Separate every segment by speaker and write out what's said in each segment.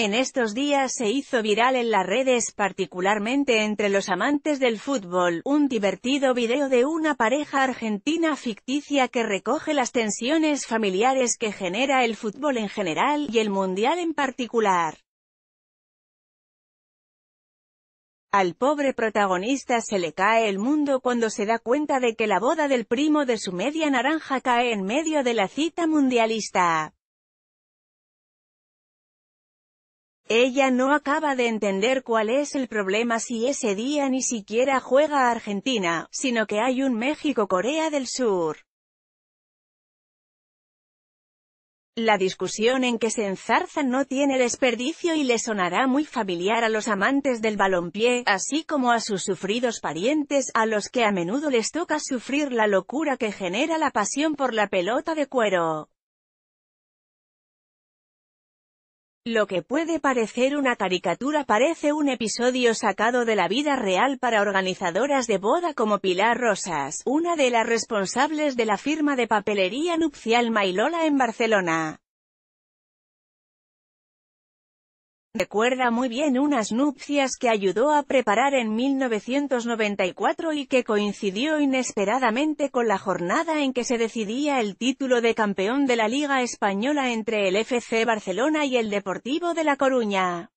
Speaker 1: En estos días se hizo viral en las redes, particularmente entre los amantes del fútbol, un divertido video de una pareja argentina ficticia que recoge las tensiones familiares que genera el fútbol en general, y el mundial en particular. Al pobre protagonista se le cae el mundo cuando se da cuenta de que la boda del primo de su media naranja cae en medio de la cita mundialista. Ella no acaba de entender cuál es el problema si ese día ni siquiera juega a Argentina, sino que hay un México-Corea del Sur. La discusión en que se enzarzan no tiene desperdicio y le sonará muy familiar a los amantes del balompié, así como a sus sufridos parientes, a los que a menudo les toca sufrir la locura que genera la pasión por la pelota de cuero. Lo que puede parecer una caricatura parece un episodio sacado de la vida real para organizadoras de boda como Pilar Rosas, una de las responsables de la firma de papelería nupcial Mailola en Barcelona. Recuerda muy bien unas nupcias que ayudó a preparar en 1994 y que coincidió inesperadamente con la jornada en que se decidía el título de campeón de la Liga Española entre el FC Barcelona y el Deportivo de La Coruña.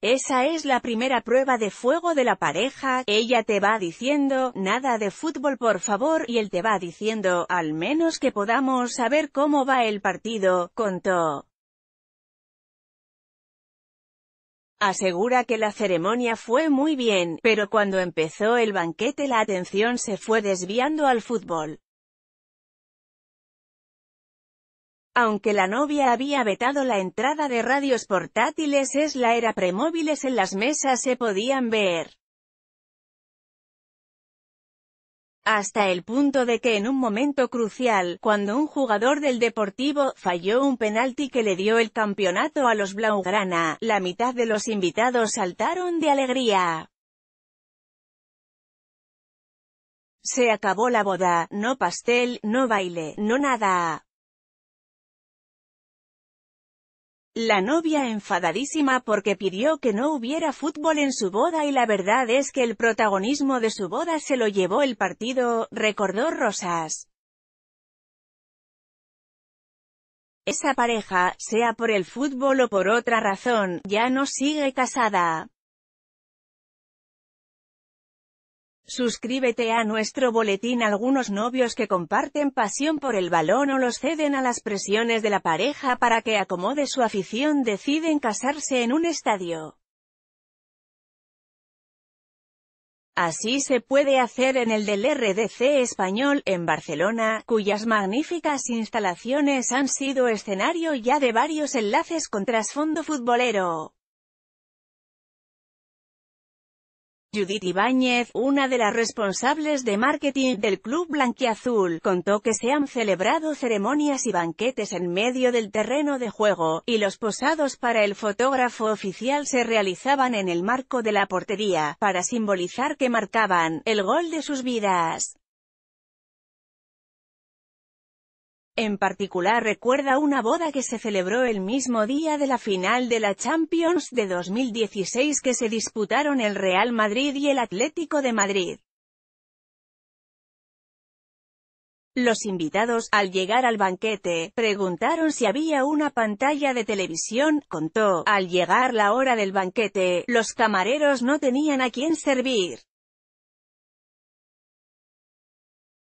Speaker 1: Esa es la primera prueba de fuego de la pareja, ella te va diciendo, nada de fútbol por favor, y él te va diciendo, al menos que podamos saber cómo va el partido, contó. Asegura que la ceremonia fue muy bien, pero cuando empezó el banquete la atención se fue desviando al fútbol. Aunque la novia había vetado la entrada de radios portátiles es la era premóviles en las mesas se podían ver. hasta el punto de que en un momento crucial, cuando un jugador del Deportivo falló un penalti que le dio el campeonato a los Blaugrana, la mitad de los invitados saltaron de alegría. Se acabó la boda, no pastel, no baile, no nada. La novia enfadadísima porque pidió que no hubiera fútbol en su boda y la verdad es que el protagonismo de su boda se lo llevó el partido, recordó Rosas. Esa pareja, sea por el fútbol o por otra razón, ya no sigue casada. Suscríbete a nuestro boletín Algunos novios que comparten pasión por el balón o los ceden a las presiones de la pareja para que acomode su afición deciden casarse en un estadio. Así se puede hacer en el del RDC español, en Barcelona, cuyas magníficas instalaciones han sido escenario ya de varios enlaces con trasfondo futbolero. Judith Ibáñez, una de las responsables de marketing del Club Blanquiazul, contó que se han celebrado ceremonias y banquetes en medio del terreno de juego, y los posados para el fotógrafo oficial se realizaban en el marco de la portería, para simbolizar que marcaban el gol de sus vidas. En particular recuerda una boda que se celebró el mismo día de la final de la Champions de 2016 que se disputaron el Real Madrid y el Atlético de Madrid. Los invitados, al llegar al banquete, preguntaron si había una pantalla de televisión, contó. Al llegar la hora del banquete, los camareros no tenían a quién servir.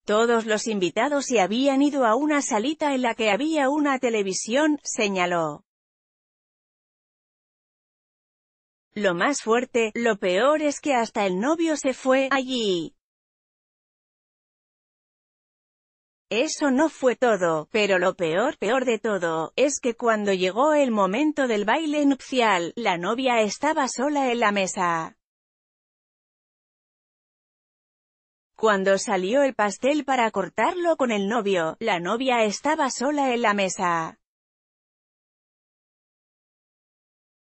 Speaker 1: Todos los invitados se habían ido a una salita en la que había una televisión, señaló. Lo más fuerte, lo peor es que hasta el novio se fue allí. Eso no fue todo, pero lo peor, peor de todo, es que cuando llegó el momento del baile nupcial, la novia estaba sola en la mesa. Cuando salió el pastel para cortarlo con el novio, la novia estaba sola en la mesa.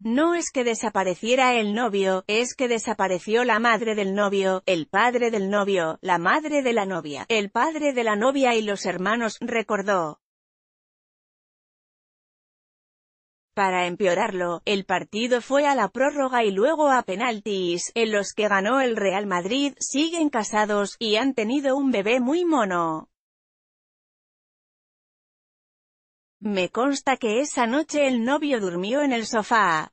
Speaker 1: No es que desapareciera el novio, es que desapareció la madre del novio, el padre del novio, la madre de la novia, el padre de la novia y los hermanos, recordó. Para empeorarlo, el partido fue a la prórroga y luego a penaltis, en los que ganó el Real Madrid, siguen casados, y han tenido un bebé muy mono. Me consta que esa noche el novio durmió en el sofá.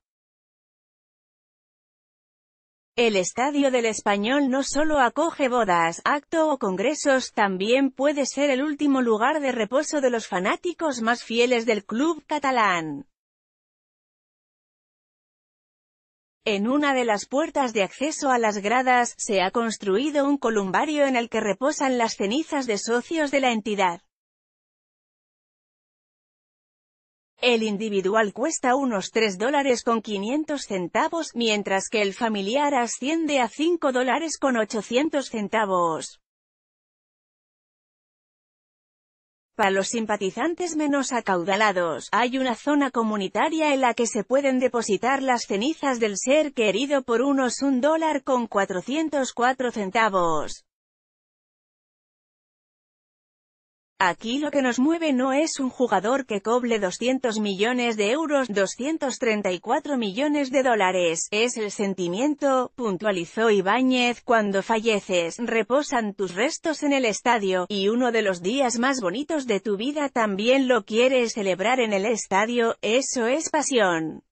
Speaker 1: El Estadio del Español no solo acoge bodas, acto o congresos, también puede ser el último lugar de reposo de los fanáticos más fieles del club catalán. En una de las puertas de acceso a las gradas, se ha construido un columbario en el que reposan las cenizas de socios de la entidad. El individual cuesta unos 3 dólares con 500 centavos, mientras que el familiar asciende a 5 dólares con 800 centavos. Para los simpatizantes menos acaudalados, hay una zona comunitaria en la que se pueden depositar las cenizas del ser querido por unos un dólar con 404 centavos. Aquí lo que nos mueve no es un jugador que coble 200 millones de euros, 234 millones de dólares, es el sentimiento, puntualizó Ibáñez, cuando falleces, reposan tus restos en el estadio, y uno de los días más bonitos de tu vida también lo quieres celebrar en el estadio, eso es pasión.